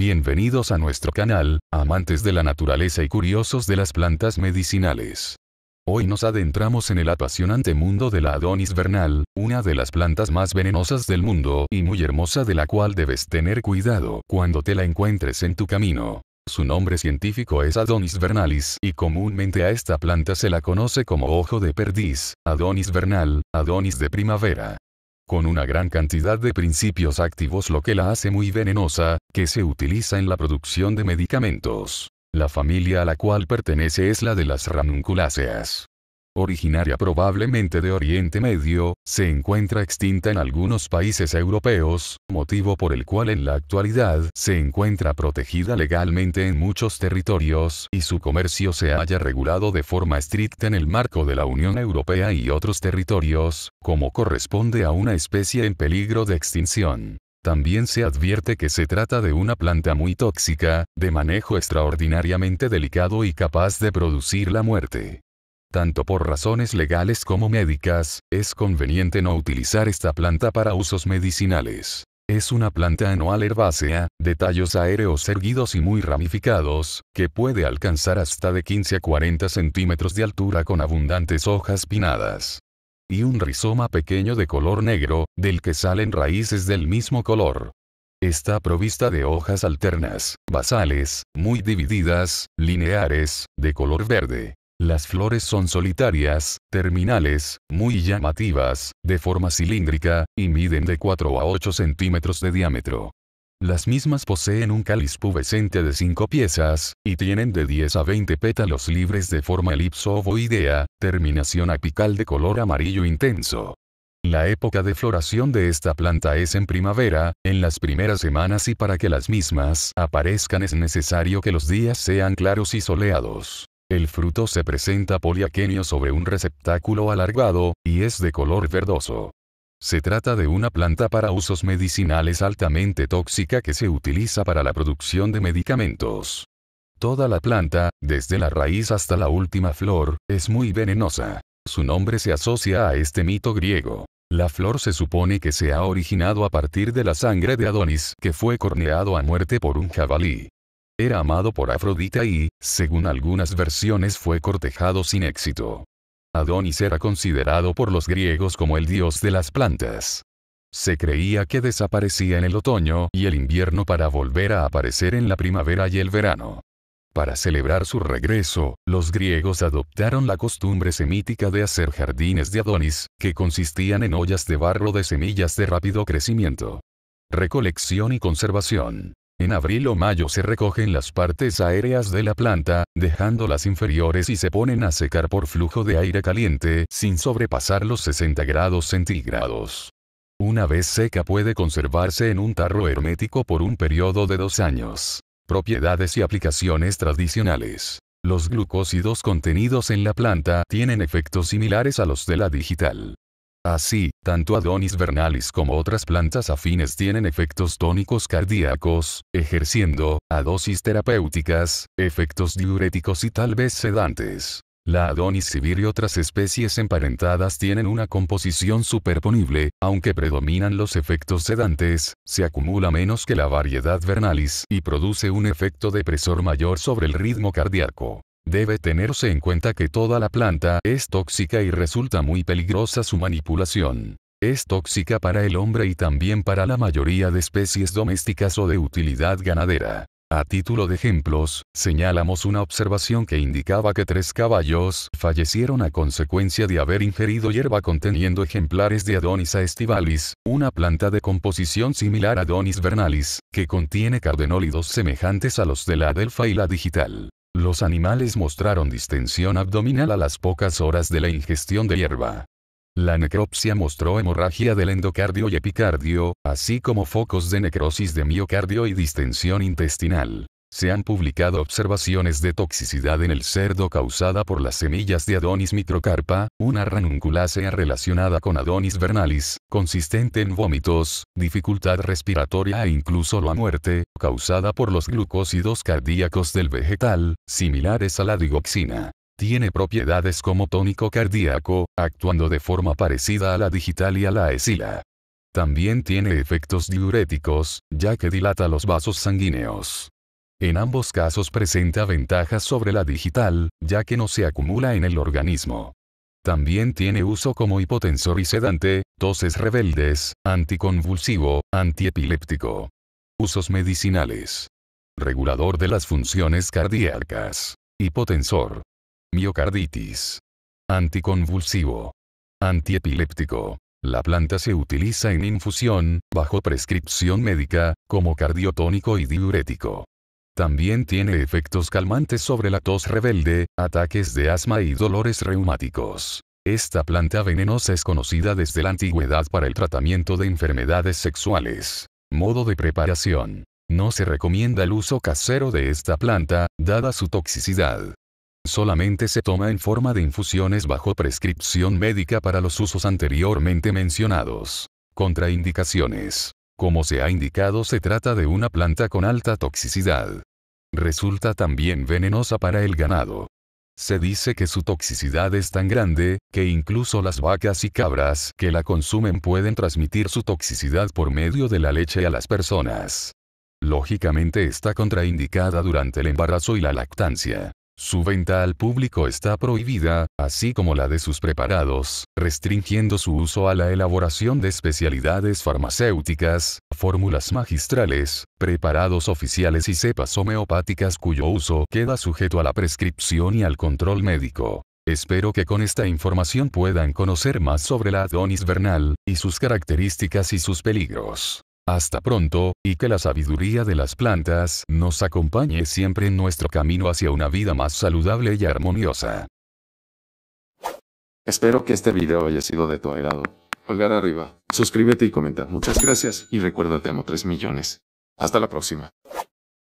Bienvenidos a nuestro canal, amantes de la naturaleza y curiosos de las plantas medicinales. Hoy nos adentramos en el apasionante mundo de la Adonis vernal, una de las plantas más venenosas del mundo y muy hermosa de la cual debes tener cuidado cuando te la encuentres en tu camino. Su nombre científico es Adonis vernalis y comúnmente a esta planta se la conoce como ojo de perdiz, Adonis vernal, Adonis de primavera, con una gran cantidad de principios activos lo que la hace muy venenosa, que se utiliza en la producción de medicamentos. La familia a la cual pertenece es la de las ranunculáceas originaria probablemente de Oriente Medio, se encuentra extinta en algunos países europeos, motivo por el cual en la actualidad se encuentra protegida legalmente en muchos territorios y su comercio se haya regulado de forma estricta en el marco de la Unión Europea y otros territorios, como corresponde a una especie en peligro de extinción. También se advierte que se trata de una planta muy tóxica, de manejo extraordinariamente delicado y capaz de producir la muerte. Tanto por razones legales como médicas, es conveniente no utilizar esta planta para usos medicinales. Es una planta anual herbácea, de tallos aéreos erguidos y muy ramificados, que puede alcanzar hasta de 15 a 40 centímetros de altura con abundantes hojas pinadas. Y un rizoma pequeño de color negro, del que salen raíces del mismo color. Está provista de hojas alternas, basales, muy divididas, lineares, de color verde. Las flores son solitarias, terminales, muy llamativas, de forma cilíndrica, y miden de 4 a 8 centímetros de diámetro. Las mismas poseen un cáliz pubescente de 5 piezas, y tienen de 10 a 20 pétalos libres de forma elipso terminación apical de color amarillo intenso. La época de floración de esta planta es en primavera, en las primeras semanas y para que las mismas aparezcan es necesario que los días sean claros y soleados. El fruto se presenta poliaquenio sobre un receptáculo alargado, y es de color verdoso. Se trata de una planta para usos medicinales altamente tóxica que se utiliza para la producción de medicamentos. Toda la planta, desde la raíz hasta la última flor, es muy venenosa. Su nombre se asocia a este mito griego. La flor se supone que se ha originado a partir de la sangre de Adonis, que fue corneado a muerte por un jabalí. Era amado por Afrodita y, según algunas versiones, fue cortejado sin éxito. Adonis era considerado por los griegos como el dios de las plantas. Se creía que desaparecía en el otoño y el invierno para volver a aparecer en la primavera y el verano. Para celebrar su regreso, los griegos adoptaron la costumbre semítica de hacer jardines de Adonis, que consistían en ollas de barro de semillas de rápido crecimiento. Recolección y conservación. En abril o mayo se recogen las partes aéreas de la planta, dejando las inferiores y se ponen a secar por flujo de aire caliente sin sobrepasar los 60 grados centígrados. Una vez seca puede conservarse en un tarro hermético por un periodo de dos años. Propiedades y aplicaciones tradicionales. Los glucósidos contenidos en la planta tienen efectos similares a los de la digital. Así, tanto Adonis vernalis como otras plantas afines tienen efectos tónicos cardíacos, ejerciendo, a dosis terapéuticas, efectos diuréticos y tal vez sedantes. La Adonis civil y otras especies emparentadas tienen una composición superponible, aunque predominan los efectos sedantes, se acumula menos que la variedad vernalis y produce un efecto depresor mayor sobre el ritmo cardíaco. Debe tenerse en cuenta que toda la planta es tóxica y resulta muy peligrosa su manipulación. Es tóxica para el hombre y también para la mayoría de especies domésticas o de utilidad ganadera. A título de ejemplos, señalamos una observación que indicaba que tres caballos fallecieron a consecuencia de haber ingerido hierba conteniendo ejemplares de Adonis estivalis, una planta de composición similar a Adonis vernalis, que contiene cardenólidos semejantes a los de la adelfa y la digital. Los animales mostraron distensión abdominal a las pocas horas de la ingestión de hierba. La necropsia mostró hemorragia del endocardio y epicardio, así como focos de necrosis de miocardio y distensión intestinal. Se han publicado observaciones de toxicidad en el cerdo causada por las semillas de Adonis microcarpa, una ranunculácea relacionada con Adonis vernalis, consistente en vómitos, dificultad respiratoria e incluso la muerte, causada por los glucósidos cardíacos del vegetal, similares a la digoxina. Tiene propiedades como tónico cardíaco, actuando de forma parecida a la digital y a la esila. También tiene efectos diuréticos, ya que dilata los vasos sanguíneos. En ambos casos presenta ventajas sobre la digital, ya que no se acumula en el organismo. También tiene uso como hipotensor y sedante, toses rebeldes, anticonvulsivo, antiepiléptico. Usos medicinales. Regulador de las funciones cardíacas. Hipotensor. Miocarditis. Anticonvulsivo. Antiepiléptico. La planta se utiliza en infusión, bajo prescripción médica, como cardiotónico y diurético. También tiene efectos calmantes sobre la tos rebelde, ataques de asma y dolores reumáticos. Esta planta venenosa es conocida desde la antigüedad para el tratamiento de enfermedades sexuales. Modo de preparación. No se recomienda el uso casero de esta planta, dada su toxicidad. Solamente se toma en forma de infusiones bajo prescripción médica para los usos anteriormente mencionados. Contraindicaciones. Como se ha indicado se trata de una planta con alta toxicidad. Resulta también venenosa para el ganado. Se dice que su toxicidad es tan grande, que incluso las vacas y cabras que la consumen pueden transmitir su toxicidad por medio de la leche a las personas. Lógicamente está contraindicada durante el embarazo y la lactancia. Su venta al público está prohibida, así como la de sus preparados, restringiendo su uso a la elaboración de especialidades farmacéuticas, fórmulas magistrales, preparados oficiales y cepas homeopáticas cuyo uso queda sujeto a la prescripción y al control médico. Espero que con esta información puedan conocer más sobre la Adonis Vernal, y sus características y sus peligros. Hasta pronto, y que la sabiduría de las plantas nos acompañe siempre en nuestro camino hacia una vida más saludable y armoniosa. Espero que este video haya sido de tu agrado. Pulgar arriba, suscríbete y comenta. Muchas gracias, y recuérdate amo 3 millones. Hasta la próxima.